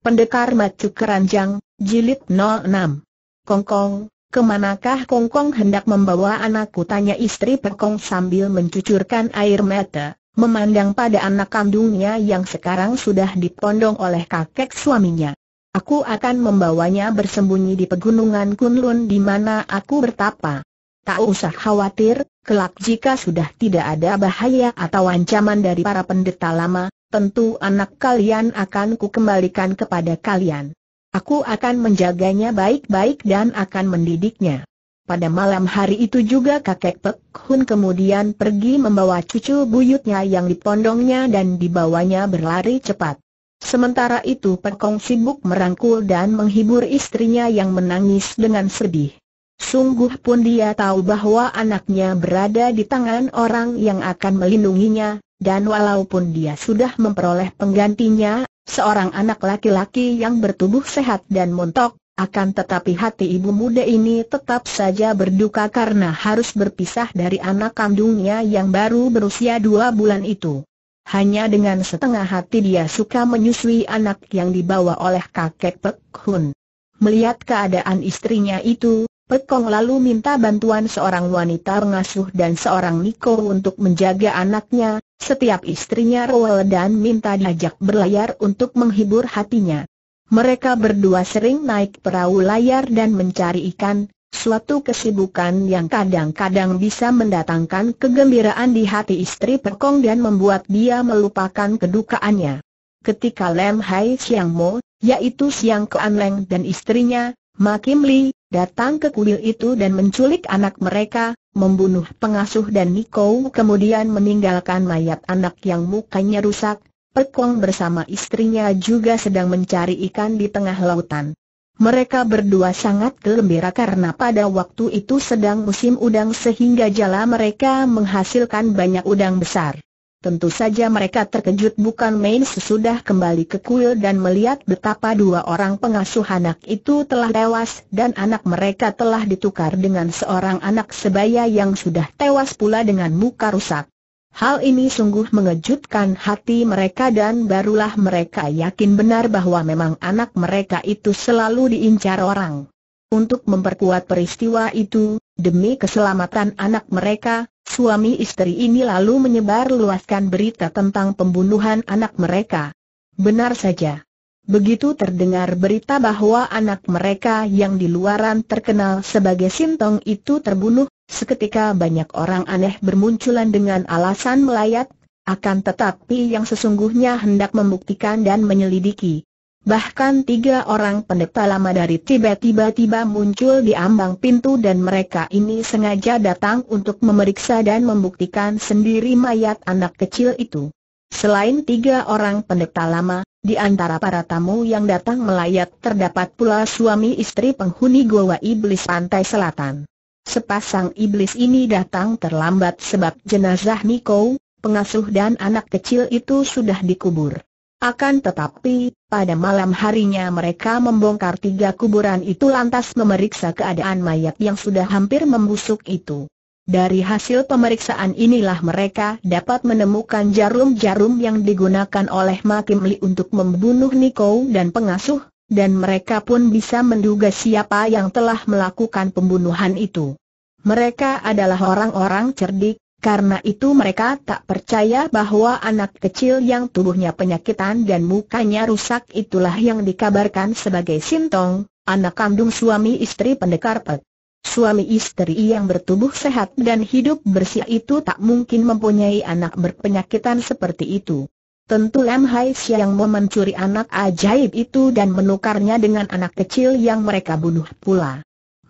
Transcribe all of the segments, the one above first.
Pendekar Macu Keranjang, Jilid 06. Kongkong, kemanakah Kongkong hendak membawa anakku? Tanya istri Pekong sambil mencucurkan air mata, memandang pada anak kandungnya yang sekarang sudah dipondong oleh kakek suaminya. Aku akan membawanya bersembunyi di pegunungan Kunlun di mana aku bertapa. Tak usah khawatir, kelak jika sudah tidak ada bahaya atau ancaman dari para pendeta lama, tentu anak kalian akan ku kembalikan kepada kalian. Aku akan menjaganya baik-baik dan akan mendidiknya. Pada malam hari itu juga kakek Pek Hun kemudian pergi membawa cucu buyutnya yang dipondongnya dan dibawanya berlari cepat. Sementara itu Pekong sibuk merangkul dan menghibur istrinya yang menangis dengan sedih. Sungguh pun dia tahu bahwa anaknya berada di tangan orang yang akan melindunginya, dan walaupun dia sudah memperoleh penggantinya, seorang anak laki-laki yang bertubuh sehat dan montok, akan tetapi hati ibu muda ini tetap saja berduka karena harus berpisah dari anak kandungnya yang baru berusia dua bulan itu. Hanya dengan setengah hati dia suka menyusui anak yang dibawa oleh kakek Pek Hun. Melihat keadaan istrinya itu, Pekong lalu minta bantuan seorang wanita pengasuh dan seorang Niko untuk menjaga anaknya, setiap istrinya rewel dan minta diajak berlayar untuk menghibur hatinya. Mereka berdua sering naik perahu layar dan mencari ikan, suatu kesibukan yang kadang-kadang bisa mendatangkan kegembiraan di hati istri Pekong dan membuat dia melupakan kedukaannya. Ketika Lem Hai Siang Mo, yaitu Siang Kuan Leng dan istrinya, Makim Lee, datang ke kuil itu dan menculik anak mereka, membunuh pengasuh dan Niko kemudian meninggalkan mayat anak yang mukanya rusak, Pekong bersama istrinya juga sedang mencari ikan di tengah lautan. Mereka berdua sangat gembira karena pada waktu itu sedang musim udang sehingga jala mereka menghasilkan banyak udang besar. Tentu saja mereka terkejut bukan main sesudah kembali ke kuil dan melihat betapa dua orang pengasuh anak itu telah tewas dan anak mereka telah ditukar dengan seorang anak sebaya yang sudah tewas pula dengan muka rusak. Hal ini sungguh mengejutkan hati mereka dan barulah mereka yakin benar bahwa memang anak mereka itu selalu diincar orang. Untuk memperkuat peristiwa itu, demi keselamatan anak mereka, Suami istri ini lalu menyebar luaskan berita tentang pembunuhan anak mereka. Benar saja. Begitu terdengar berita bahwa anak mereka yang di luaran terkenal sebagai Sintong itu terbunuh, seketika banyak orang aneh bermunculan dengan alasan melayat, akan tetapi yang sesungguhnya hendak membuktikan dan menyelidiki. Bahkan tiga orang pendeta lama dari Tibet tiba-tiba muncul di ambang pintu dan mereka ini sengaja datang untuk memeriksa dan membuktikan sendiri mayat anak kecil itu. Selain tiga orang pendeta lama, di antara para tamu yang datang melayat terdapat pula suami istri penghuni Goa Iblis Pantai Selatan. Sepasang iblis ini datang terlambat sebab jenazah Miko, pengasuh dan anak kecil itu sudah dikubur. Akan tetapi, pada malam harinya mereka membongkar tiga kuburan itu lantas memeriksa keadaan mayat yang sudah hampir membusuk itu. Dari hasil pemeriksaan inilah mereka dapat menemukan jarum-jarum yang digunakan oleh Makim Li untuk membunuh Niko dan pengasuh, dan mereka pun bisa menduga siapa yang telah melakukan pembunuhan itu. Mereka adalah orang-orang cerdik, karena itu mereka tak percaya bahwa anak kecil yang tubuhnya penyakitan dan mukanya rusak itulah yang dikabarkan sebagai Sintong, anak kandung suami istri pendekar Pek. Suami istri yang bertubuh sehat dan hidup bersih itu tak mungkin mempunyai anak berpenyakitan seperti itu. Tentu Lam Hai Siang mau mencuri anak ajaib itu dan menukarnya dengan anak kecil yang mereka bunuh pula.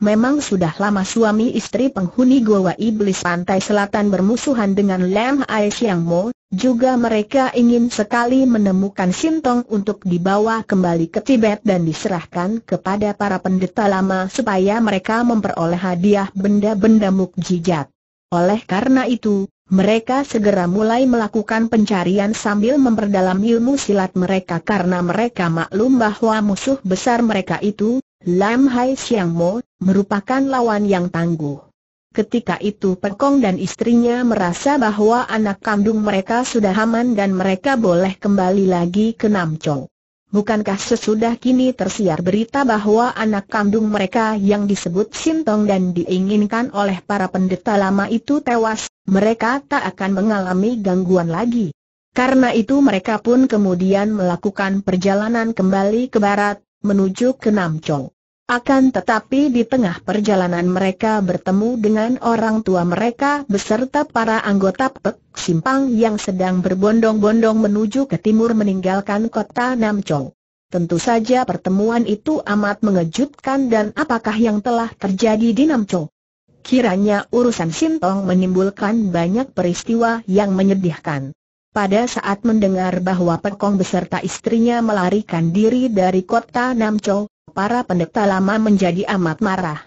Memang sudah lama suami istri penghuni Goa Iblis Pantai Selatan bermusuhan dengan Lam Ai Siang Mo, juga mereka ingin sekali menemukan Sintong untuk dibawa kembali ke Tibet dan diserahkan kepada para pendeta lama supaya mereka memperoleh hadiah benda-benda mukjizat. Oleh karena itu, mereka segera mulai melakukan pencarian sambil memperdalam ilmu silat mereka karena mereka maklum bahwa musuh besar mereka itu, Lam Hai Siang Mo, merupakan lawan yang tangguh. Ketika itu Pekong dan istrinya merasa bahwa anak kandung mereka sudah aman dan mereka boleh kembali lagi ke Nam Namchow. Bukankah sesudah kini tersiar berita bahwa anak kandung mereka yang disebut Sintong dan diinginkan oleh para pendeta lama itu tewas, mereka tak akan mengalami gangguan lagi. Karena itu mereka pun kemudian melakukan perjalanan kembali ke barat, menuju ke Namcong. Akan tetapi di tengah perjalanan mereka bertemu dengan orang tua mereka beserta para anggota Pek Simpang yang sedang berbondong-bondong menuju ke timur meninggalkan kota Namcong. Tentu saja pertemuan itu amat mengejutkan dan apakah yang telah terjadi di Namcong? Kiranya urusan Sintong menimbulkan banyak peristiwa yang menyedihkan. Pada saat mendengar bahwa Pekong beserta istrinya melarikan diri dari kota Namco, para pendeta lama menjadi amat marah.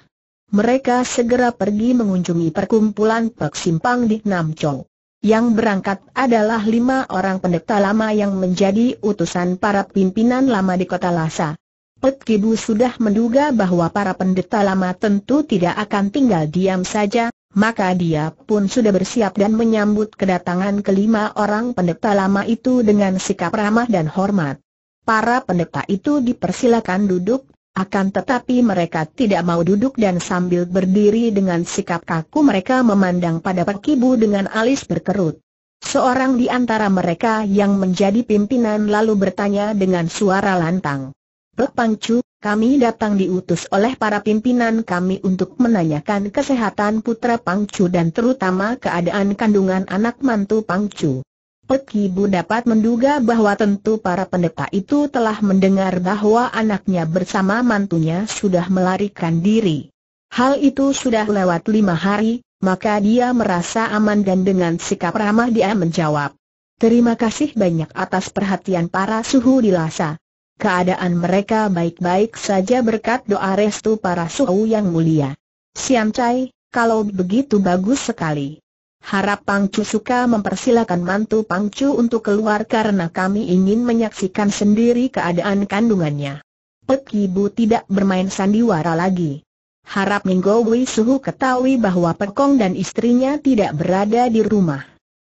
Mereka segera pergi mengunjungi perkumpulan Pek Simpang di Namco. Yang berangkat adalah lima orang pendeta lama yang menjadi utusan para pimpinan lama di kota Lhasa. Pek Kibu sudah menduga bahwa para pendeta lama tentu tidak akan tinggal diam saja, maka dia pun sudah bersiap dan menyambut kedatangan kelima orang pendeta lama itu dengan sikap ramah dan hormat. Para pendeta itu dipersilakan duduk, akan tetapi mereka tidak mau duduk dan sambil berdiri dengan sikap kaku mereka memandang pada Kibu dengan alis berkerut. Seorang di antara mereka yang menjadi pimpinan lalu bertanya dengan suara lantang. Pek Pangcu, kami datang diutus oleh para pimpinan kami untuk menanyakan kesehatan putra Pangcu dan terutama keadaan kandungan anak mantu Pangcu. Pekibu dapat menduga bahwa tentu para pendeta itu telah mendengar bahwa anaknya bersama mantunya sudah melarikan diri. Hal itu sudah lewat lima hari, maka dia merasa aman dan dengan sikap ramah dia menjawab. Terima kasih banyak atas perhatian para suhu di Lhasa keadaan mereka baik-baik saja berkat doa restu para suhu yang mulia. Siam Chai, kalau begitu bagus sekali. Harap Pangcu suka mempersilakan mantu Pangcu untuk keluar karena kami ingin menyaksikan sendiri keadaan kandungannya. Pek Ibu tidak bermain sandiwara lagi. Harap Minggowi Suhu ketahui bahwa Pekong dan istrinya tidak berada di rumah.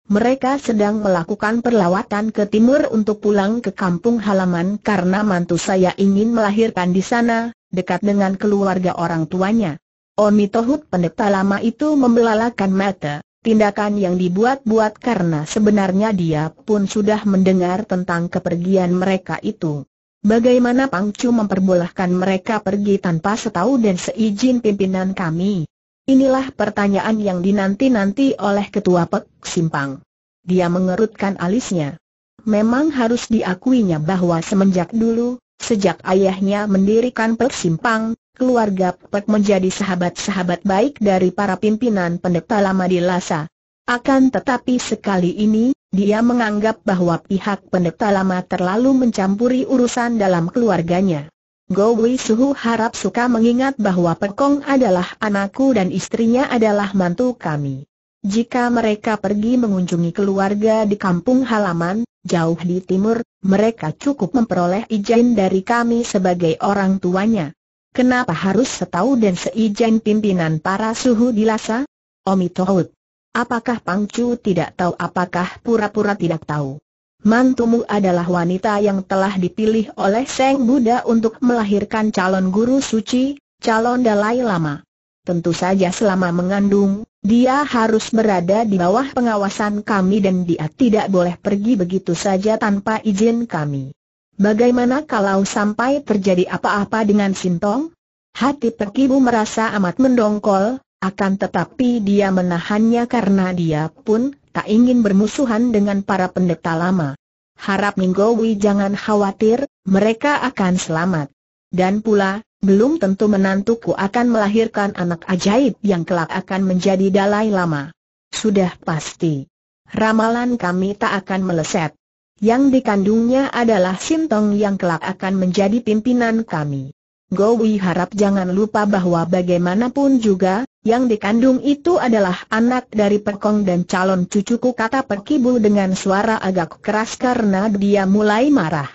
Mereka sedang melakukan perlawatan ke timur untuk pulang ke kampung halaman karena mantu saya ingin melahirkan di sana, dekat dengan keluarga orang tuanya. Omi Tohut pendeta lama itu membelalakan mata, tindakan yang dibuat-buat karena sebenarnya dia pun sudah mendengar tentang kepergian mereka itu. Bagaimana Pangcu memperbolehkan mereka pergi tanpa setahu dan seizin pimpinan kami? Inilah pertanyaan yang dinanti-nanti oleh Ketua Pek Simpang. Dia mengerutkan alisnya. Memang harus diakuinya bahwa semenjak dulu, sejak ayahnya mendirikan Pek Simpang, keluarga Pek menjadi sahabat-sahabat baik dari para pimpinan pendeta lama di Lhasa. Akan tetapi sekali ini, dia menganggap bahwa pihak pendeta lama terlalu mencampuri urusan dalam keluarganya. Gowi Suhu harap suka mengingat bahwa Pekong adalah anakku dan istrinya adalah mantu kami. Jika mereka pergi mengunjungi keluarga di kampung halaman, jauh di timur, mereka cukup memperoleh izin dari kami sebagai orang tuanya. Kenapa harus setahu dan seizin pimpinan para suhu di Lhasa? Omi Apakah Pangcu tidak tahu apakah pura-pura tidak tahu? mantumu adalah wanita yang telah dipilih oleh Seng Buddha untuk melahirkan calon guru suci, calon Dalai Lama. Tentu saja selama mengandung, dia harus berada di bawah pengawasan kami dan dia tidak boleh pergi begitu saja tanpa izin kami. Bagaimana kalau sampai terjadi apa-apa dengan Sintong? Hati Pekibu merasa amat mendongkol, akan tetapi dia menahannya karena dia pun tak ingin bermusuhan dengan para pendeta lama. Harap Minggowi jangan khawatir, mereka akan selamat. Dan pula, belum tentu menantuku akan melahirkan anak ajaib yang kelak akan menjadi Dalai Lama. Sudah pasti. Ramalan kami tak akan meleset. Yang dikandungnya adalah Sintong yang kelak akan menjadi pimpinan kami. Gowi harap jangan lupa bahwa bagaimanapun juga, yang dikandung itu adalah anak dari Pekong dan calon cucuku kata Perkibul dengan suara agak keras karena dia mulai marah.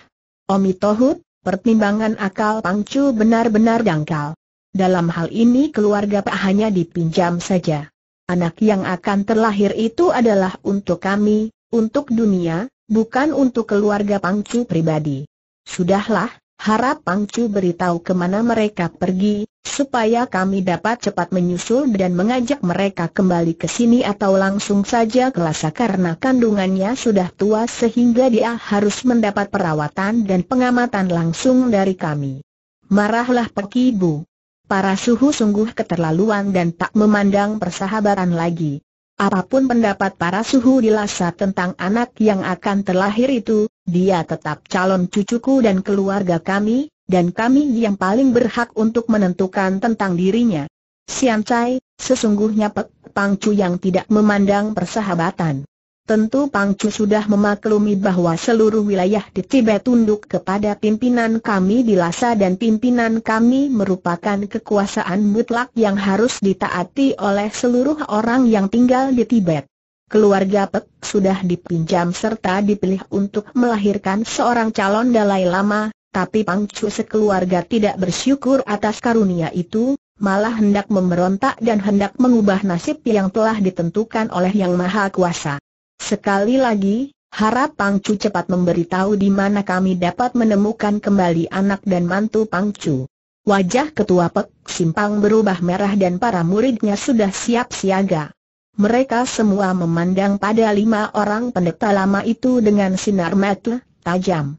Omi Tohut, pertimbangan akal Pangcu benar-benar dangkal. Dalam hal ini keluarga Pak hanya dipinjam saja. Anak yang akan terlahir itu adalah untuk kami, untuk dunia, bukan untuk keluarga Pangcu pribadi. Sudahlah, harap Pangcu beritahu kemana mereka pergi, supaya kami dapat cepat menyusul dan mengajak mereka kembali ke sini atau langsung saja ke Lhasa karena kandungannya sudah tua sehingga dia harus mendapat perawatan dan pengamatan langsung dari kami. Marahlah Pak Bu. Para suhu sungguh keterlaluan dan tak memandang persahabatan lagi. Apapun pendapat para suhu di Lhasa tentang anak yang akan terlahir itu, dia tetap calon cucuku dan keluarga kami, dan kami yang paling berhak untuk menentukan tentang dirinya. Sian Chai, sesungguhnya Pek Pang Chu yang tidak memandang persahabatan. Tentu Pang Chu sudah memaklumi bahwa seluruh wilayah di Tibet tunduk kepada pimpinan kami di Lhasa dan pimpinan kami merupakan kekuasaan mutlak yang harus ditaati oleh seluruh orang yang tinggal di Tibet. Keluarga Pek sudah dipinjam serta dipilih untuk melahirkan seorang calon Dalai Lama, tapi Pangcu sekeluarga tidak bersyukur atas karunia itu, malah hendak memberontak dan hendak mengubah nasib yang telah ditentukan oleh Yang Maha Kuasa. Sekali lagi, harap Pangcu cepat memberitahu di mana kami dapat menemukan kembali anak dan mantu Pangcu. Wajah ketua Pek Simpang berubah merah dan para muridnya sudah siap siaga. Mereka semua memandang pada lima orang pendeta lama itu dengan sinar mata tajam.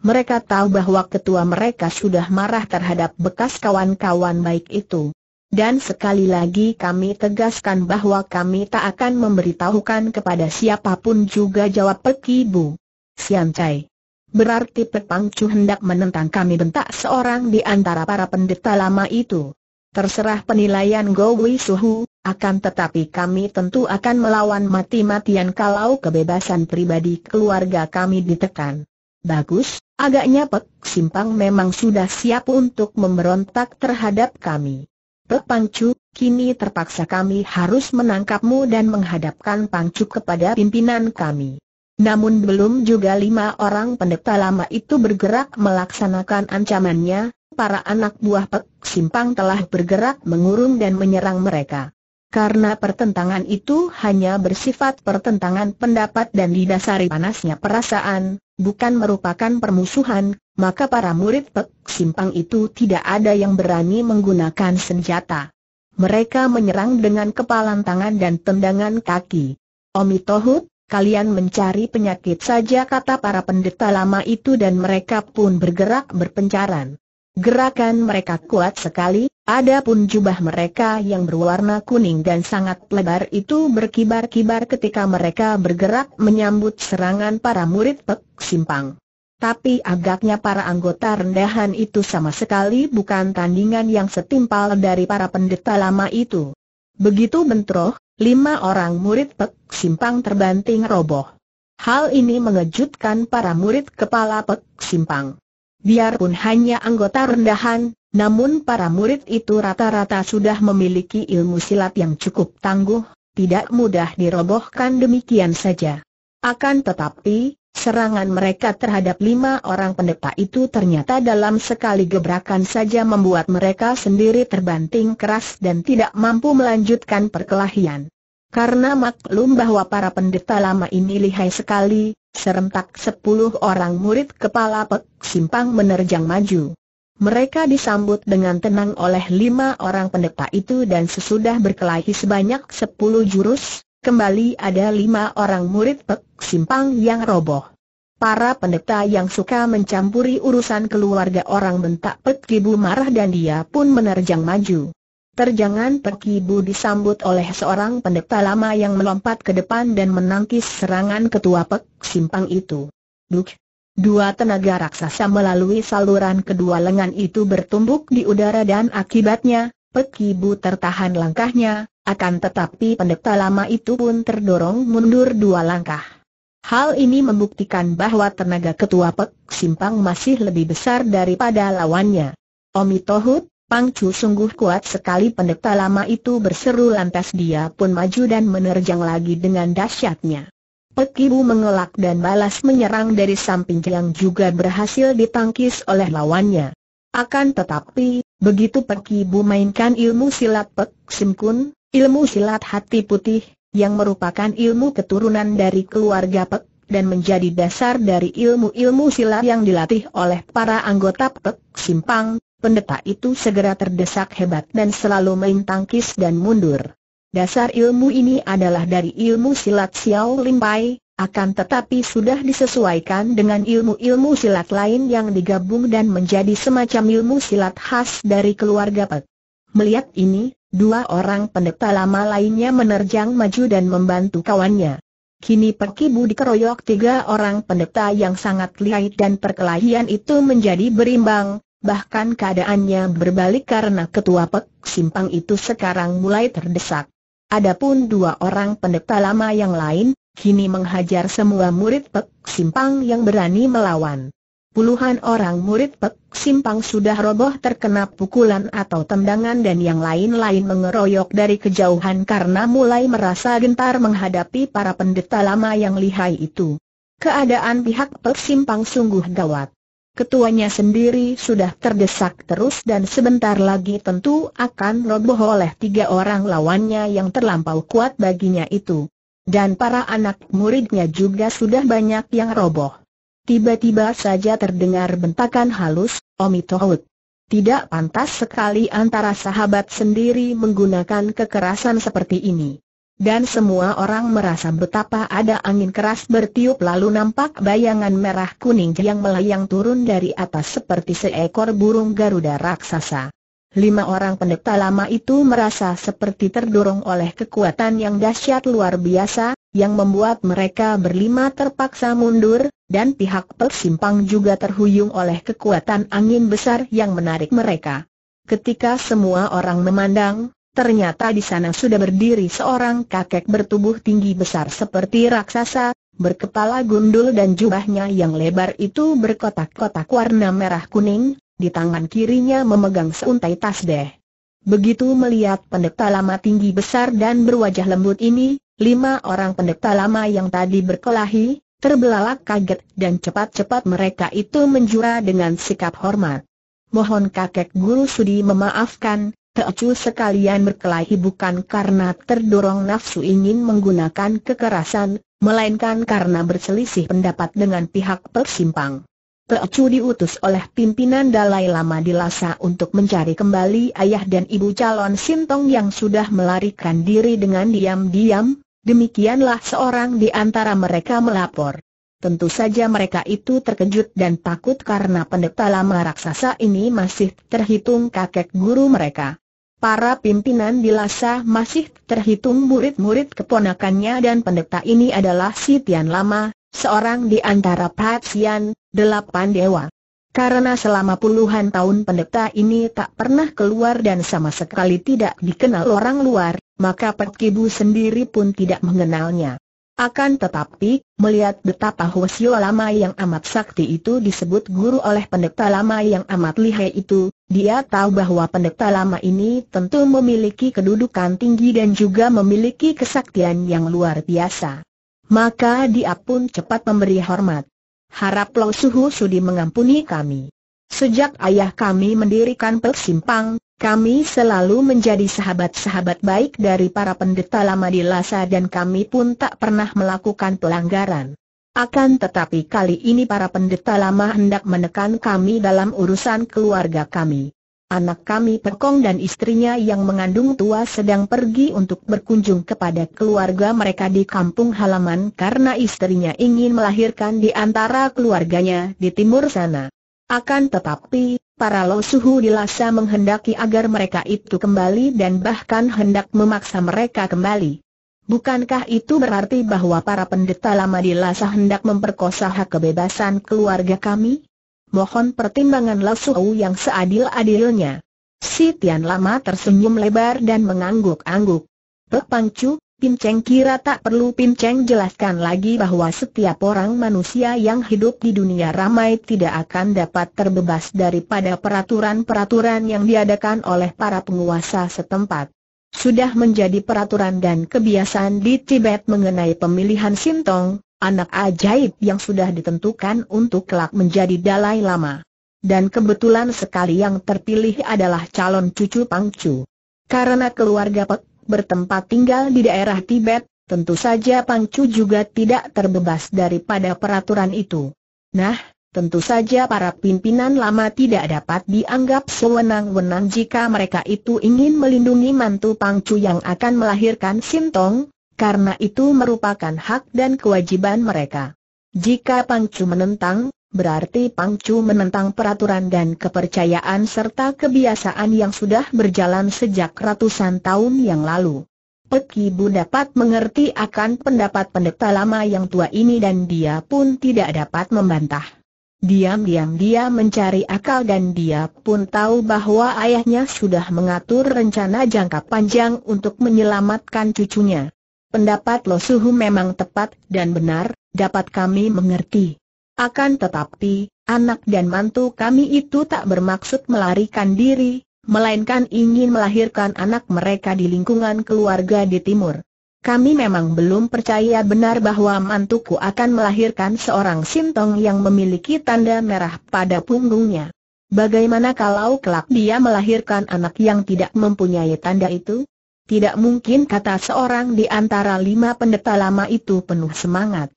Mereka tahu bahwa ketua mereka sudah marah terhadap bekas kawan-kawan baik itu. Dan sekali lagi kami tegaskan bahwa kami tak akan memberitahukan kepada siapapun juga jawab Pekibu. Sian Cai. Berarti Pepangcu hendak menentang kami bentak seorang di antara para pendeta lama itu. Terserah penilaian Gowi Suhu, akan tetapi kami tentu akan melawan mati-matian kalau kebebasan pribadi keluarga kami ditekan. Bagus, Agaknya Pek Simpang memang sudah siap untuk memberontak terhadap kami. Pek Pangcu, kini terpaksa kami harus menangkapmu dan menghadapkan Pangcu kepada pimpinan kami. Namun belum juga lima orang pendeta lama itu bergerak melaksanakan ancamannya, para anak buah Pek Simpang telah bergerak mengurung dan menyerang mereka karena pertentangan itu hanya bersifat pertentangan pendapat dan didasari panasnya perasaan, bukan merupakan permusuhan, maka para murid Pek Simpang itu tidak ada yang berani menggunakan senjata. Mereka menyerang dengan kepalan tangan dan tendangan kaki. Omi Tohut, kalian mencari penyakit saja kata para pendeta lama itu dan mereka pun bergerak berpencaran. Gerakan mereka kuat sekali, adapun jubah mereka yang berwarna kuning dan sangat lebar itu berkibar-kibar ketika mereka bergerak menyambut serangan para murid Pek Simpang. Tapi agaknya para anggota rendahan itu sama sekali bukan tandingan yang setimpal dari para pendeta lama itu. Begitu bentroh, lima orang murid Pek Simpang terbanting roboh. Hal ini mengejutkan para murid kepala Pek Simpang. Biarpun hanya anggota rendahan, namun para murid itu rata-rata sudah memiliki ilmu silat yang cukup tangguh, tidak mudah dirobohkan demikian saja. Akan tetapi, serangan mereka terhadap lima orang pendeta itu ternyata dalam sekali gebrakan saja membuat mereka sendiri terbanting keras dan tidak mampu melanjutkan perkelahian. Karena maklum bahwa para pendeta lama ini lihai sekali, Serentak sepuluh orang murid kepala pek simpang menerjang maju. Mereka disambut dengan tenang oleh lima orang pendeta itu dan sesudah berkelahi sebanyak sepuluh jurus, kembali ada lima orang murid pek simpang yang roboh. Para pendeta yang suka mencampuri urusan keluarga orang bentak pek ibu marah dan dia pun menerjang maju terjangan Pekibu disambut oleh seorang pendeta lama yang melompat ke depan dan menangkis serangan ketua pek simpang itu. Duk! Dua tenaga raksasa melalui saluran kedua lengan itu bertumbuk di udara dan akibatnya, Pekibu tertahan langkahnya, akan tetapi pendeta lama itu pun terdorong mundur dua langkah. Hal ini membuktikan bahwa tenaga ketua Pek Simpang masih lebih besar daripada lawannya. Omi Pangcu sungguh kuat sekali pendeta lama itu berseru lantas dia pun maju dan menerjang lagi dengan dahsyatnya. Pekibu mengelak dan balas menyerang dari samping yang juga berhasil ditangkis oleh lawannya. Akan tetapi, begitu Pekibu mainkan ilmu silat Pek Sim Kun, ilmu silat hati putih, yang merupakan ilmu keturunan dari keluarga Pek dan menjadi dasar dari ilmu-ilmu silat yang dilatih oleh para anggota Pek Simpang, pendeta itu segera terdesak hebat dan selalu main tangkis dan mundur. Dasar ilmu ini adalah dari ilmu silat Xiao Limpai, akan tetapi sudah disesuaikan dengan ilmu-ilmu silat lain yang digabung dan menjadi semacam ilmu silat khas dari keluarga Pek. Melihat ini, dua orang pendeta lama lainnya menerjang maju dan membantu kawannya. Kini Perkibu dikeroyok tiga orang pendeta yang sangat lihai dan perkelahian itu menjadi berimbang, bahkan keadaannya berbalik karena ketua Pek Simpang itu sekarang mulai terdesak. Adapun dua orang pendeta lama yang lain, kini menghajar semua murid Pek Simpang yang berani melawan. Puluhan orang murid Pek Simpang sudah roboh terkena pukulan atau tendangan dan yang lain-lain mengeroyok dari kejauhan karena mulai merasa gentar menghadapi para pendeta lama yang lihai itu. Keadaan pihak Pek Simpang sungguh gawat ketuanya sendiri sudah terdesak terus dan sebentar lagi tentu akan roboh oleh tiga orang lawannya yang terlampau kuat baginya itu. Dan para anak muridnya juga sudah banyak yang roboh. Tiba-tiba saja terdengar bentakan halus, Omi Tohut. Tidak pantas sekali antara sahabat sendiri menggunakan kekerasan seperti ini dan semua orang merasa betapa ada angin keras bertiup lalu nampak bayangan merah kuning yang melayang turun dari atas seperti seekor burung Garuda raksasa. Lima orang pendeta lama itu merasa seperti terdorong oleh kekuatan yang dahsyat luar biasa, yang membuat mereka berlima terpaksa mundur, dan pihak persimpang juga terhuyung oleh kekuatan angin besar yang menarik mereka. Ketika semua orang memandang, ternyata di sana sudah berdiri seorang kakek bertubuh tinggi besar seperti raksasa, berkepala gundul dan jubahnya yang lebar itu berkotak-kotak warna merah kuning, di tangan kirinya memegang seuntai deh. Begitu melihat pendeta lama tinggi besar dan berwajah lembut ini, lima orang pendeta lama yang tadi berkelahi, terbelalak kaget dan cepat-cepat mereka itu menjura dengan sikap hormat. Mohon kakek guru sudi memaafkan, Teocu sekalian berkelahi bukan karena terdorong nafsu ingin menggunakan kekerasan, melainkan karena berselisih pendapat dengan pihak persimpang. Teocu diutus oleh pimpinan Dalai Lama di Lhasa untuk mencari kembali ayah dan ibu calon Sintong yang sudah melarikan diri dengan diam-diam, demikianlah seorang di antara mereka melapor. Tentu saja mereka itu terkejut dan takut karena pendeta lama raksasa ini masih terhitung kakek guru mereka. Para pimpinan di Lhasa masih terhitung murid-murid keponakannya dan pendeta ini adalah si Tian Lama, seorang di antara Patsian, delapan dewa. Karena selama puluhan tahun pendeta ini tak pernah keluar dan sama sekali tidak dikenal orang luar, maka Pek Kibu sendiri pun tidak mengenalnya. Akan tetapi, melihat betapa Hosio lama yang amat sakti itu disebut guru oleh pendekta lama yang amat lihai itu, dia tahu bahwa pendekta lama ini tentu memiliki kedudukan tinggi dan juga memiliki kesaktian yang luar biasa. Maka dia pun cepat memberi hormat. Harap Lo Suhu Sudi mengampuni kami. Sejak ayah kami mendirikan persimpang, kami selalu menjadi sahabat-sahabat baik dari para pendeta lama di Lhasa dan kami pun tak pernah melakukan pelanggaran. Akan tetapi kali ini para pendeta lama hendak menekan kami dalam urusan keluarga kami. Anak kami Pekong dan istrinya yang mengandung tua sedang pergi untuk berkunjung kepada keluarga mereka di kampung halaman karena istrinya ingin melahirkan di antara keluarganya di timur sana. Akan tetapi, para di Lhasa menghendaki agar mereka itu kembali dan bahkan hendak memaksa mereka kembali. Bukankah itu berarti bahwa para pendeta lama di Lhasa hendak memperkosa hak kebebasan keluarga kami? Mohon pertimbangan suhu yang seadil-adilnya. Si Tian Lama tersenyum lebar dan mengangguk-angguk. Pek Pangcu, Pinceng kira tak perlu Pinceng jelaskan lagi bahwa setiap orang manusia yang hidup di dunia ramai tidak akan dapat terbebas daripada peraturan-peraturan yang diadakan oleh para penguasa setempat. Sudah menjadi peraturan dan kebiasaan di Tibet mengenai pemilihan Sintong, anak ajaib yang sudah ditentukan untuk kelak menjadi Dalai Lama. Dan kebetulan sekali yang terpilih adalah calon cucu Pangcu. Karena keluarga Pek bertempat tinggal di daerah Tibet, tentu saja Pangcu juga tidak terbebas daripada peraturan itu. Nah, tentu saja para pimpinan lama tidak dapat dianggap sewenang-wenang jika mereka itu ingin melindungi mantu Pangcu yang akan melahirkan Sintong, karena itu merupakan hak dan kewajiban mereka. Jika Pangcu menentang, Berarti Pangcu menentang peraturan dan kepercayaan serta kebiasaan yang sudah berjalan sejak ratusan tahun yang lalu. Peki Bu dapat mengerti akan pendapat pendeta lama yang tua ini dan dia pun tidak dapat membantah. Diam-diam dia mencari akal dan dia pun tahu bahwa ayahnya sudah mengatur rencana jangka panjang untuk menyelamatkan cucunya. Pendapat Losuhu memang tepat dan benar, dapat kami mengerti. Akan tetapi, anak dan mantu kami itu tak bermaksud melarikan diri, melainkan ingin melahirkan anak mereka di lingkungan keluarga di timur. Kami memang belum percaya benar bahwa mantuku akan melahirkan seorang sintong yang memiliki tanda merah pada punggungnya. Bagaimana kalau kelak dia melahirkan anak yang tidak mempunyai tanda itu? Tidak mungkin kata seorang di antara lima pendeta lama itu penuh semangat.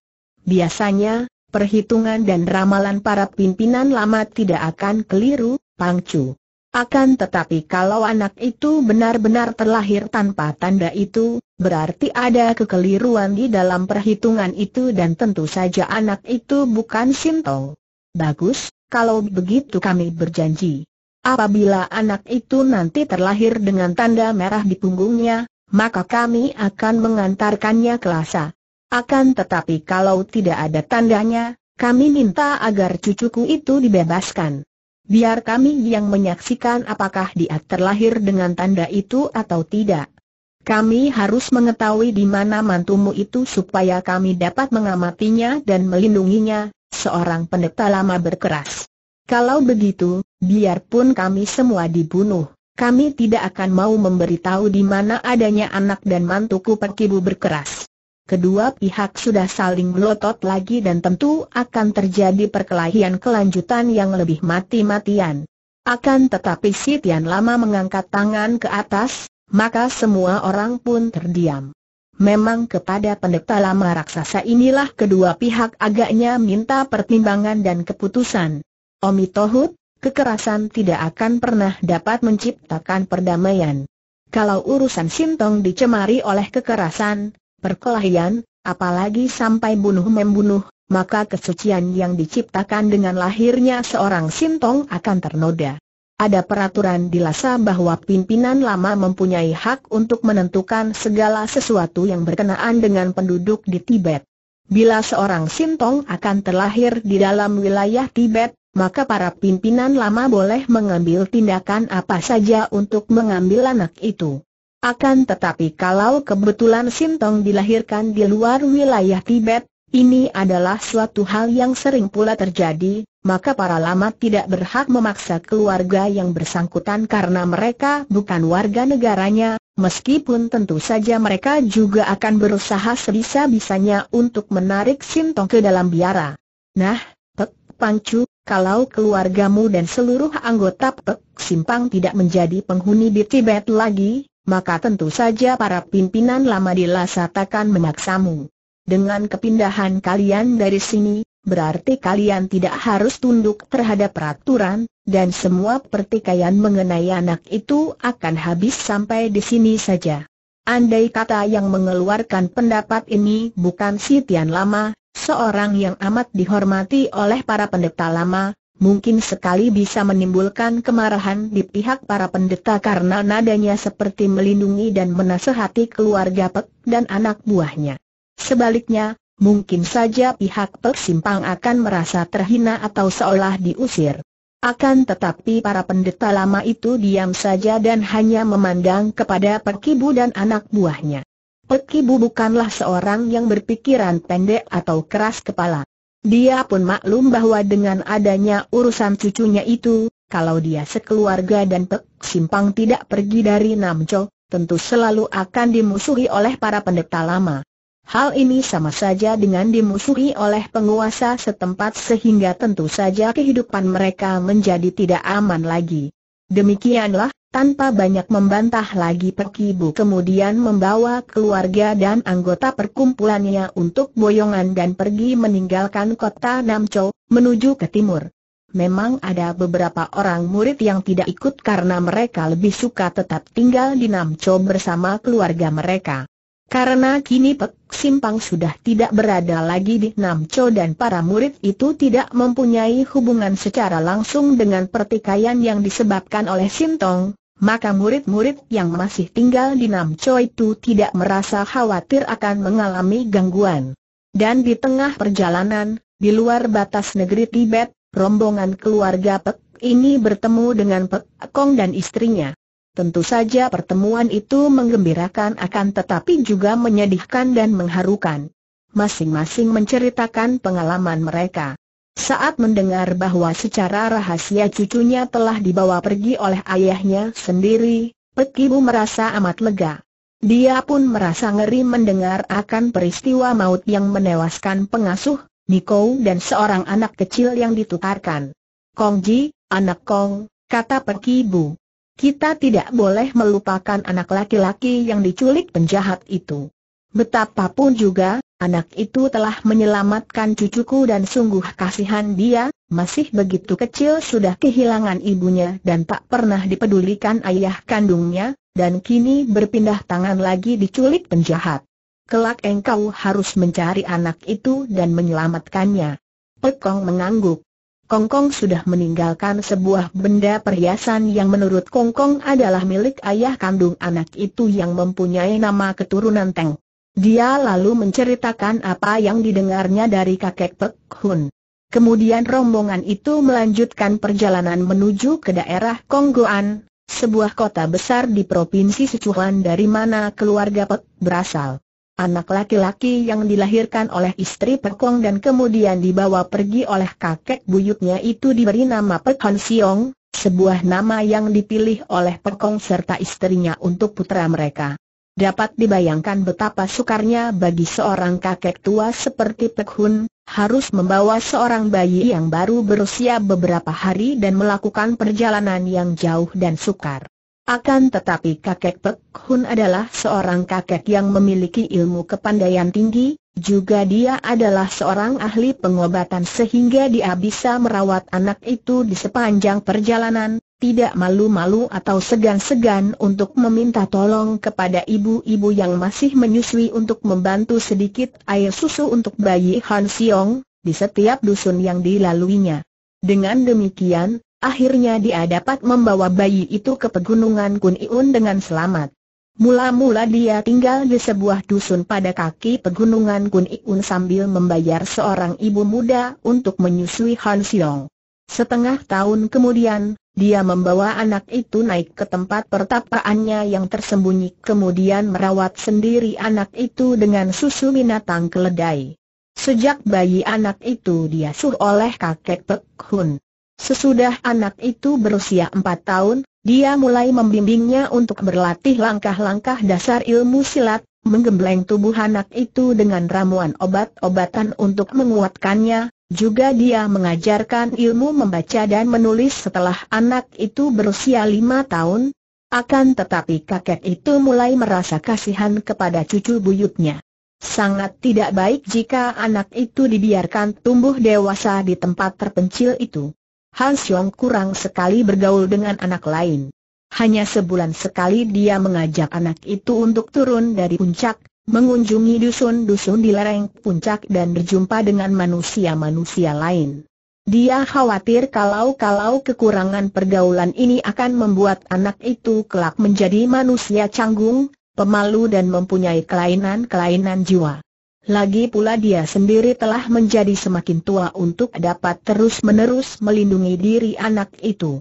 Biasanya, perhitungan dan ramalan para pimpinan lama tidak akan keliru, Pangcu. Akan tetapi kalau anak itu benar-benar terlahir tanpa tanda itu, berarti ada kekeliruan di dalam perhitungan itu dan tentu saja anak itu bukan Sintong. Bagus, kalau begitu kami berjanji. Apabila anak itu nanti terlahir dengan tanda merah di punggungnya, maka kami akan mengantarkannya ke Lhasa. Akan tetapi kalau tidak ada tandanya, kami minta agar cucuku itu dibebaskan. Biar kami yang menyaksikan apakah dia terlahir dengan tanda itu atau tidak. Kami harus mengetahui di mana mantumu itu supaya kami dapat mengamatinya dan melindunginya, seorang pendeta lama berkeras. Kalau begitu, biarpun kami semua dibunuh, kami tidak akan mau memberitahu di mana adanya anak dan mantuku perkibu berkeras kedua pihak sudah saling melotot lagi dan tentu akan terjadi perkelahian kelanjutan yang lebih mati-matian. Akan tetapi si Tian Lama mengangkat tangan ke atas, maka semua orang pun terdiam. Memang kepada pendeta lama raksasa inilah kedua pihak agaknya minta pertimbangan dan keputusan. Omi Tohut, kekerasan tidak akan pernah dapat menciptakan perdamaian. Kalau urusan Sintong dicemari oleh kekerasan, perkelahian, apalagi sampai bunuh-membunuh, maka kesucian yang diciptakan dengan lahirnya seorang sintong akan ternoda. Ada peraturan di Lhasa bahwa pimpinan lama mempunyai hak untuk menentukan segala sesuatu yang berkenaan dengan penduduk di Tibet. Bila seorang sintong akan terlahir di dalam wilayah Tibet, maka para pimpinan lama boleh mengambil tindakan apa saja untuk mengambil anak itu. Akan tetapi kalau kebetulan Sintong dilahirkan di luar wilayah Tibet, ini adalah suatu hal yang sering pula terjadi, maka para lama tidak berhak memaksa keluarga yang bersangkutan karena mereka bukan warga negaranya, meskipun tentu saja mereka juga akan berusaha sebisa-bisanya untuk menarik Sintong ke dalam biara. Nah, Pek Pangcu, kalau keluargamu dan seluruh anggota Pek Simpang tidak menjadi penghuni di Tibet lagi, maka tentu saja para pimpinan lama di akan memaksamu. Dengan kepindahan kalian dari sini, berarti kalian tidak harus tunduk terhadap peraturan, dan semua pertikaian mengenai anak itu akan habis sampai di sini saja. Andai kata yang mengeluarkan pendapat ini bukan si Tian Lama, seorang yang amat dihormati oleh para pendeta lama, mungkin sekali bisa menimbulkan kemarahan di pihak para pendeta karena nadanya seperti melindungi dan menasehati keluarga Pek dan anak buahnya. Sebaliknya, mungkin saja pihak Pek Simpang akan merasa terhina atau seolah diusir. Akan tetapi para pendeta lama itu diam saja dan hanya memandang kepada Pekibu dan anak buahnya. Pekibu bukanlah seorang yang berpikiran pendek atau keras kepala. Dia pun maklum bahwa dengan adanya urusan cucunya itu, kalau dia sekeluarga dan Pek Simpang tidak pergi dari Namco, tentu selalu akan dimusuhi oleh para pendeta lama. Hal ini sama saja dengan dimusuhi oleh penguasa setempat sehingga tentu saja kehidupan mereka menjadi tidak aman lagi. Demikianlah, tanpa banyak membantah lagi Pekibu kemudian membawa keluarga dan anggota perkumpulannya untuk boyongan dan pergi meninggalkan kota Namco, menuju ke timur. Memang ada beberapa orang murid yang tidak ikut karena mereka lebih suka tetap tinggal di Namco bersama keluarga mereka. Karena kini Pek Simpang sudah tidak berada lagi di Namco dan para murid itu tidak mempunyai hubungan secara langsung dengan pertikaian yang disebabkan oleh Sintong, maka murid-murid yang masih tinggal di Nam Choi Tu tidak merasa khawatir akan mengalami gangguan. Dan di tengah perjalanan, di luar batas negeri Tibet, rombongan keluarga Pek ini bertemu dengan Pek Kong dan istrinya. Tentu saja pertemuan itu menggembirakan akan tetapi juga menyedihkan dan mengharukan. Masing-masing menceritakan pengalaman mereka. Saat mendengar bahwa secara rahasia cucunya telah dibawa pergi oleh ayahnya sendiri, Pekibu merasa amat lega. Dia pun merasa ngeri mendengar akan peristiwa maut yang menewaskan pengasuh, Niko dan seorang anak kecil yang ditukarkan. Kongji, anak Kong, kata Pekibu. Kita tidak boleh melupakan anak laki-laki yang diculik penjahat itu. Betapapun juga, Anak itu telah menyelamatkan cucuku dan sungguh kasihan dia, masih begitu kecil sudah kehilangan ibunya dan tak pernah dipedulikan ayah kandungnya, dan kini berpindah tangan lagi diculik penjahat. Kelak engkau harus mencari anak itu dan menyelamatkannya. Pekong mengangguk. Kongkong sudah meninggalkan sebuah benda perhiasan yang menurut Kongkong adalah milik ayah kandung anak itu yang mempunyai nama keturunan Teng. Dia lalu menceritakan apa yang didengarnya dari kakek Pek Hun. Kemudian rombongan itu melanjutkan perjalanan menuju ke daerah Konggoan, sebuah kota besar di Provinsi Sichuan dari mana keluarga Pek berasal. Anak laki-laki yang dilahirkan oleh istri Kong dan kemudian dibawa pergi oleh kakek buyutnya itu diberi nama Pek Hon Siong, sebuah nama yang dipilih oleh Kong serta istrinya untuk putra mereka. Dapat dibayangkan betapa sukarnya bagi seorang kakek tua seperti Pek Hun, harus membawa seorang bayi yang baru berusia beberapa hari dan melakukan perjalanan yang jauh dan sukar. Akan tetapi kakek Pek Hun adalah seorang kakek yang memiliki ilmu kepandaian tinggi, juga dia adalah seorang ahli pengobatan sehingga dia bisa merawat anak itu di sepanjang perjalanan, tidak malu-malu atau segan-segan untuk meminta tolong kepada ibu-ibu yang masih menyusui untuk membantu sedikit air susu untuk bayi Han Siong, di setiap dusun yang dilaluinya. Dengan demikian, akhirnya dia dapat membawa bayi itu ke pegunungan Kun Iun dengan selamat. Mula-mula dia tinggal di sebuah dusun pada kaki pegunungan Kun Iun sambil membayar seorang ibu muda untuk menyusui Han Siong. Setengah tahun kemudian, dia membawa anak itu naik ke tempat pertapaannya yang tersembunyi kemudian merawat sendiri anak itu dengan susu binatang keledai. Sejak bayi anak itu diasuh oleh kakek Pek Hun. Sesudah anak itu berusia empat tahun, dia mulai membimbingnya untuk berlatih langkah-langkah dasar ilmu silat, menggembleng tubuh anak itu dengan ramuan obat-obatan untuk menguatkannya, juga dia mengajarkan ilmu membaca dan menulis setelah anak itu berusia lima tahun. Akan tetapi kakek itu mulai merasa kasihan kepada cucu buyutnya. Sangat tidak baik jika anak itu dibiarkan tumbuh dewasa di tempat terpencil itu. Han Xiong kurang sekali bergaul dengan anak lain. Hanya sebulan sekali dia mengajak anak itu untuk turun dari puncak, mengunjungi dusun-dusun di lereng puncak dan berjumpa dengan manusia-manusia lain. Dia khawatir kalau-kalau kekurangan pergaulan ini akan membuat anak itu kelak menjadi manusia canggung, pemalu dan mempunyai kelainan-kelainan jiwa. Lagi pula dia sendiri telah menjadi semakin tua untuk dapat terus-menerus melindungi diri anak itu.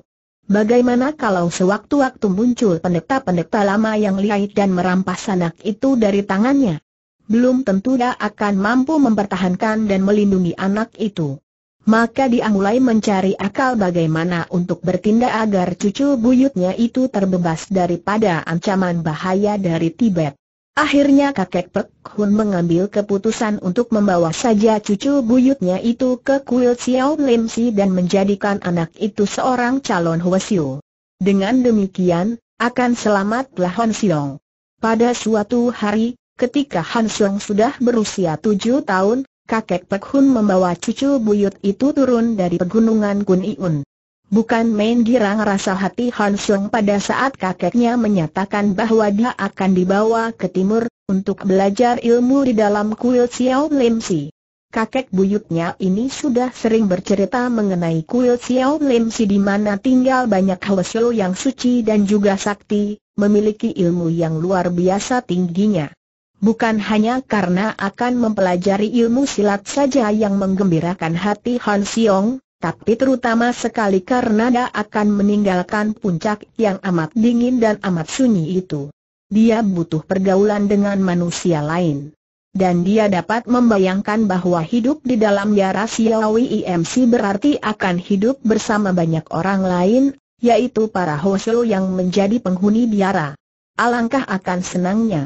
Bagaimana kalau sewaktu-waktu muncul pendeta-pendeta lama yang lihai dan merampas anak itu dari tangannya? Belum tentu dia akan mampu mempertahankan dan melindungi anak itu. Maka dia mulai mencari akal bagaimana untuk bertindak agar cucu buyutnya itu terbebas daripada ancaman bahaya dari Tibet. Akhirnya kakek Pek Hun mengambil keputusan untuk membawa saja cucu buyutnya itu ke kuil Xiao Lim Si dan menjadikan anak itu seorang calon Huasiu. Dengan demikian, akan selamatlah Han Xiong. Pada suatu hari, ketika Han Xiong sudah berusia tujuh tahun, kakek Pek Hun membawa cucu buyut itu turun dari pegunungan Kun Iun. Bukan main girang rasa hati Han Sung pada saat kakeknya menyatakan bahwa dia akan dibawa ke timur, untuk belajar ilmu di dalam kuil Xiao Lim Si. Kakek buyutnya ini sudah sering bercerita mengenai kuil Xiao Lim Si di mana tinggal banyak Hwasyo yang suci dan juga sakti, memiliki ilmu yang luar biasa tingginya. Bukan hanya karena akan mempelajari ilmu silat saja yang menggembirakan hati Han Siong, tapi terutama sekali karena dia akan meninggalkan puncak yang amat dingin dan amat sunyi itu. Dia butuh pergaulan dengan manusia lain. Dan dia dapat membayangkan bahwa hidup di dalam Yara Siawi IMC berarti akan hidup bersama banyak orang lain, yaitu para hoslo yang menjadi penghuni biara. Alangkah akan senangnya.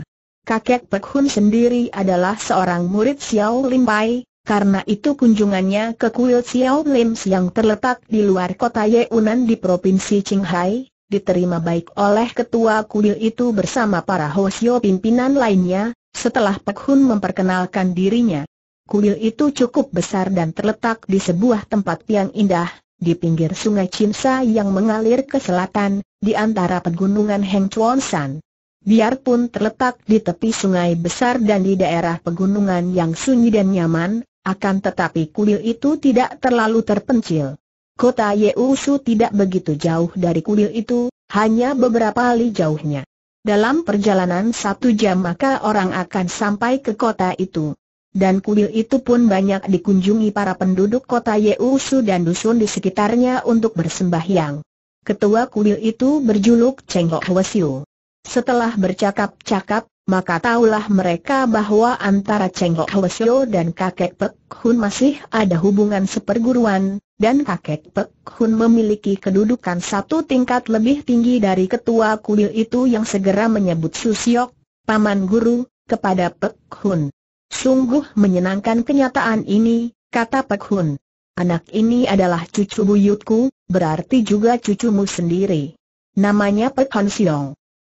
Kakek Pek sendiri adalah seorang murid Xiao Limpai, karena itu kunjungannya ke kuil Xiao Lim yang terletak di luar kota Yeunan di Provinsi Qinghai, diterima baik oleh ketua kuil itu bersama para Hosio pimpinan lainnya, setelah Pek Hun memperkenalkan dirinya. Kuil itu cukup besar dan terletak di sebuah tempat yang indah, di pinggir sungai Chinsa yang mengalir ke selatan, di antara pegunungan Heng Chuan San. Biarpun terletak di tepi sungai besar dan di daerah pegunungan yang sunyi dan nyaman, akan tetapi kuil itu tidak terlalu terpencil. Kota Yeushu tidak begitu jauh dari kuil itu, hanya beberapa li jauhnya. Dalam perjalanan satu jam maka orang akan sampai ke kota itu. Dan kuil itu pun banyak dikunjungi para penduduk kota Yeushu dan dusun di sekitarnya untuk bersembahyang. Ketua kuil itu berjuluk Cheng Hwasyu. Setelah bercakap-cakap, maka taulah mereka bahwa antara Cheng Hwesyo dan kakek Pek Hun masih ada hubungan seperguruan, dan kakek Pek Hun memiliki kedudukan satu tingkat lebih tinggi dari ketua kuil itu yang segera menyebut Susiok, paman guru, kepada Pek Hun. Sungguh menyenangkan kenyataan ini, kata Pek Hun. Anak ini adalah cucu buyutku, berarti juga cucumu sendiri. Namanya Pek Hun Siong.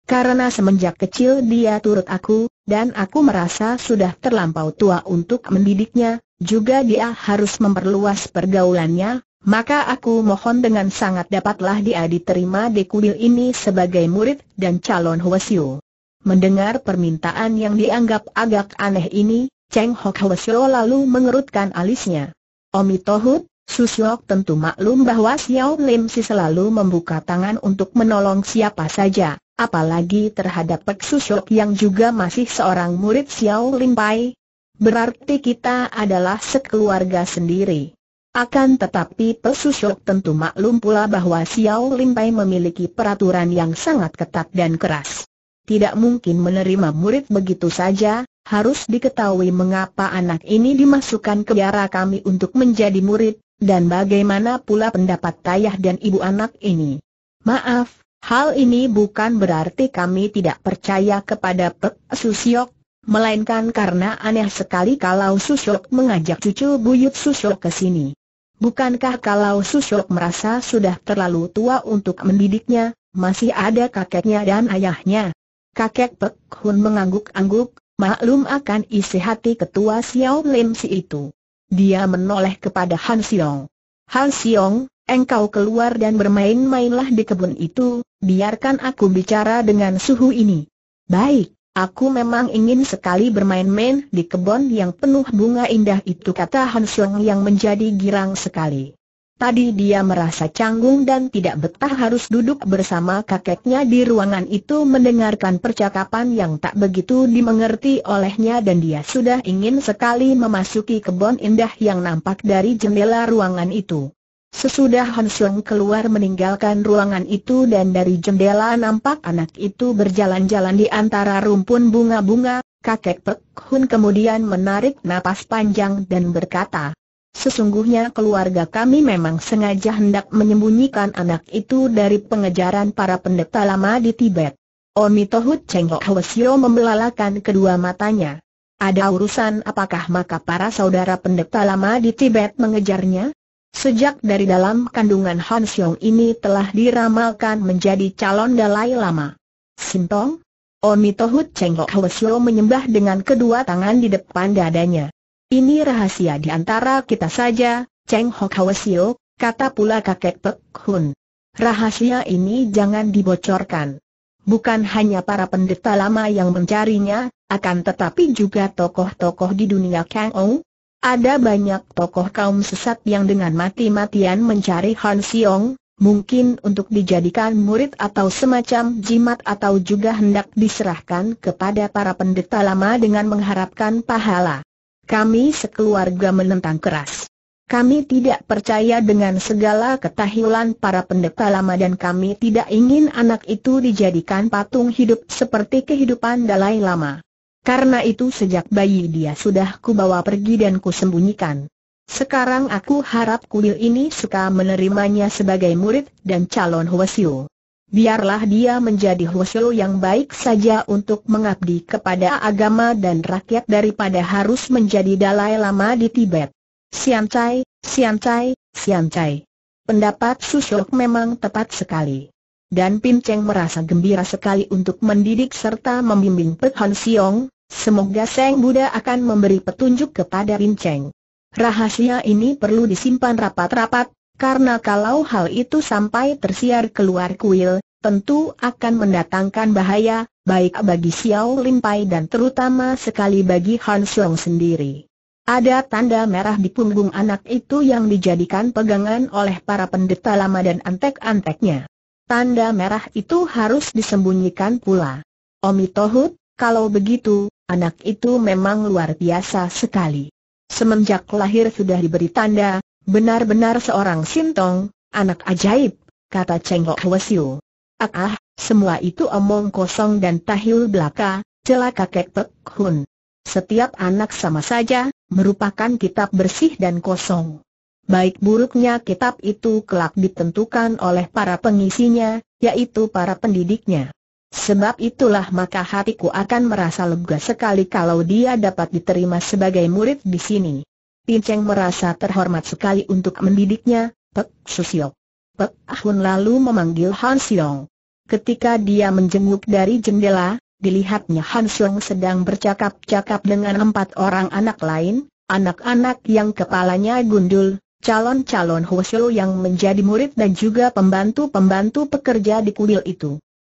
Karena semenjak kecil dia turut aku, dan aku merasa sudah terlampau tua untuk mendidiknya, juga dia harus memperluas pergaulannya, maka aku mohon dengan sangat dapatlah dia diterima di kuil ini sebagai murid dan calon Hwasyo. Mendengar permintaan yang dianggap agak aneh ini, Cheng Hok Hwasyo lalu mengerutkan alisnya. Omi Tohut, Susyok tentu maklum bahwa Xiao Lim Si selalu membuka tangan untuk menolong siapa saja apalagi terhadap Pek Susok yang juga masih seorang murid Xiao Lim Pai. Berarti kita adalah sekeluarga sendiri. Akan tetapi Pek Susok tentu maklum pula bahwa Xiao Lim Pai memiliki peraturan yang sangat ketat dan keras. Tidak mungkin menerima murid begitu saja, harus diketahui mengapa anak ini dimasukkan ke biara kami untuk menjadi murid, dan bagaimana pula pendapat ayah dan ibu anak ini. Maaf, Hal ini bukan berarti kami tidak percaya kepada Pek Susyok, melainkan karena aneh sekali kalau Susyok mengajak cucu buyut Susyok ke sini. Bukankah kalau Susyok merasa sudah terlalu tua untuk mendidiknya, masih ada kakeknya dan ayahnya? Kakek Pek Hun mengangguk-angguk, maklum akan isi hati ketua Xiao Lim si itu. Dia menoleh kepada Han Xiong. Han Xiong, Engkau keluar dan bermain-mainlah di kebun itu, biarkan aku bicara dengan suhu ini. Baik, aku memang ingin sekali bermain-main di kebun yang penuh bunga indah itu kata Han yang menjadi girang sekali. Tadi dia merasa canggung dan tidak betah harus duduk bersama kakeknya di ruangan itu mendengarkan percakapan yang tak begitu dimengerti olehnya dan dia sudah ingin sekali memasuki kebun indah yang nampak dari jendela ruangan itu. Sesudah Han keluar meninggalkan ruangan itu dan dari jendela nampak anak itu berjalan-jalan di antara rumpun bunga-bunga, kakek Pek Hun kemudian menarik napas panjang dan berkata, Sesungguhnya keluarga kami memang sengaja hendak menyembunyikan anak itu dari pengejaran para pendeta lama di Tibet. Omitohut Cheng Hwasyo membelalakan kedua matanya. Ada urusan apakah maka para saudara pendeta lama di Tibet mengejarnya? Sejak dari dalam kandungan Han Xiong ini telah diramalkan menjadi calon Dalai Lama. Sintong? Omi Tohut Cheng Hwasyo menyembah dengan kedua tangan di depan dadanya. Ini rahasia di antara kita saja, Cheng Hwasyo, kata pula kakek Pek Hun. Rahasia ini jangan dibocorkan. Bukan hanya para pendeta lama yang mencarinya, akan tetapi juga tokoh-tokoh di dunia Kang Ong, ada banyak tokoh kaum sesat yang dengan mati-matian mencari Han Siong, mungkin untuk dijadikan murid atau semacam jimat atau juga hendak diserahkan kepada para pendeta lama dengan mengharapkan pahala. Kami sekeluarga menentang keras. Kami tidak percaya dengan segala ketahilan para pendeta lama dan kami tidak ingin anak itu dijadikan patung hidup seperti kehidupan Dalai Lama. Karena itu sejak bayi dia sudah kubawa pergi dan kusembunyikan. Sekarang aku harap kuil ini suka menerimanya sebagai murid dan calon huasio. Biarlah dia menjadi huasio yang baik saja untuk mengabdi kepada agama dan rakyat daripada harus menjadi Dalai Lama di Tibet. Siam Chai, Siam Chai, Siam Chai. Pendapat Susyok memang tepat sekali. Dan Pinceng Cheng merasa gembira sekali untuk mendidik serta membimbing Pek Han Siong, Semoga Seng Buddha akan memberi petunjuk kepada Rin Cheng. Rahasia ini perlu disimpan rapat-rapat, karena kalau hal itu sampai tersiar keluar kuil, tentu akan mendatangkan bahaya, baik bagi Xiao Limpai dan terutama sekali bagi Han Xiong sendiri. Ada tanda merah di punggung anak itu yang dijadikan pegangan oleh para pendeta lama dan antek-anteknya. Tanda merah itu harus disembunyikan pula. Omi kalau begitu, Anak itu memang luar biasa sekali. Semenjak lahir sudah diberi tanda, benar-benar seorang sintong, anak ajaib, kata Cheng Ho Ah, ah, semua itu omong kosong dan tahil belaka, celah kakek Pek Hun. Setiap anak sama saja, merupakan kitab bersih dan kosong. Baik buruknya kitab itu kelak ditentukan oleh para pengisinya, yaitu para pendidiknya. Sebab itulah maka hatiku akan merasa lega sekali kalau dia dapat diterima sebagai murid di sini. Pinceng merasa terhormat sekali untuk mendidiknya, Pek Susiok. Pek Ahun lalu memanggil Han Siong. Ketika dia menjenguk dari jendela, dilihatnya Han Siong sedang bercakap-cakap dengan empat orang anak lain, anak-anak yang kepalanya gundul, calon-calon Hoseo yang menjadi murid dan juga pembantu-pembantu pekerja di kuil itu.